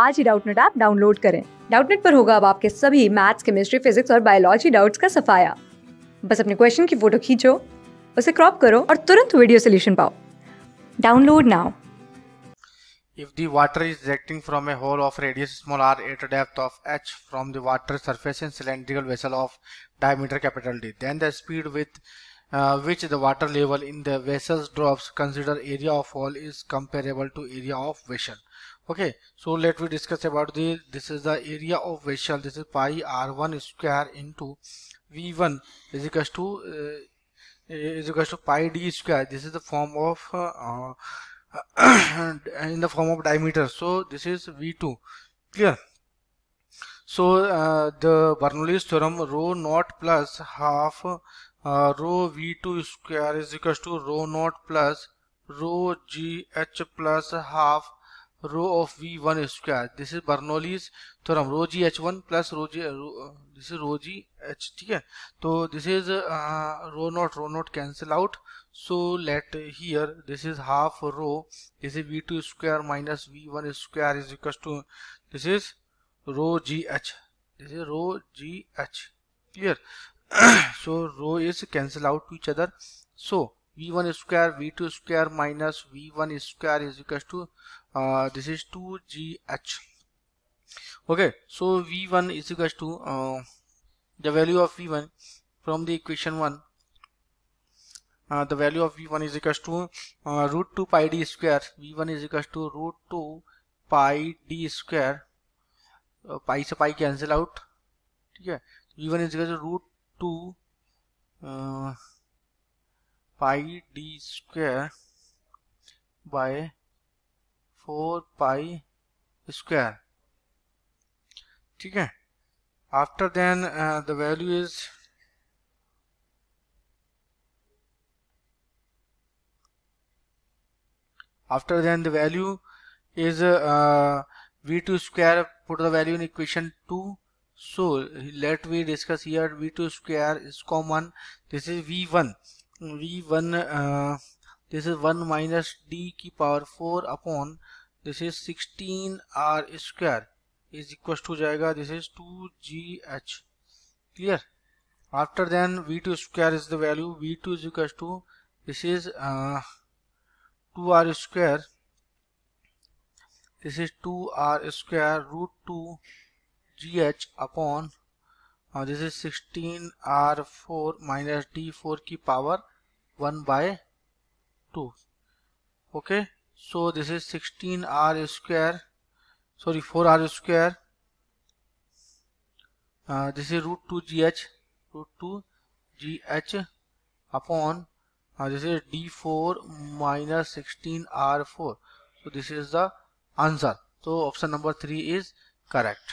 आज ही Doubtnut app download करें डाउटनेट पर होगा अब आपके सभी मैथ्स केमिस्ट्री फिजिक्स और बायोलॉजी डाउट्स का सफाया बस अपने क्वेश्चन की फोटो खींचो उसे क्रॉप करो और तुरंत वीडियो सोल्यूशन पाओ download now If the water is ejecting from a hole of radius small r at a depth of h from the water surface in cylindrical vessel of diameter capital D, then the speed with uh, which the water level in the vessel drops consider area of hole is comparable to area of vessel. okay so let we discuss about the this is the area of vessel this is pi r1 square into v1 is equals to uh, is equals to pi d square this is the form of uh, uh, in the form of diameter so this is v2 clear so uh, the Bernoulli's theorem rho naught plus half uh, rho v2 square is equals to rho naught plus rho gh plus half rho of v1 is square. This is Bernoulli's theorem. Rho g h1 plus rho g. this is rho g h. ठीक है. तो this is uh, rho not rho not cancel out. So let here this is half rho. This is v2 square minus v1 square is equals to this is rho g h. This is rho g h. Clear. so rho is cancel out to each other. So v1 square v2 square minus v1 square is equals to uh, this is 2gh okay so v1 is equals to uh, the value of v1 from the equation 1 uh, the value of v1 is equals to uh, root 2 pi d square v1 is equals to root 2 pi d square uh, pi से pi cancel out. ठीक है v1 is equal to root 2. Uh, pi d square by 4 pi square Okay. after then uh, the value is after then the value is uh, v2 square put the value in equation 2 so let we discuss here v2 square is common this is v1 v one uh, this is one minus d की power four upon this is sixteen r square is equals to जाएगा this is two g h clear after then v two square is the value v two is equals to this is uh, two r square this is 2 r square root 2 gh upon और is sixteen R four minus D four की power one by two okay so this is sixteen R square sorry four R square this is root two G H root two G H upon this is D four minus sixteen R four so this is the answer तो option number three is correct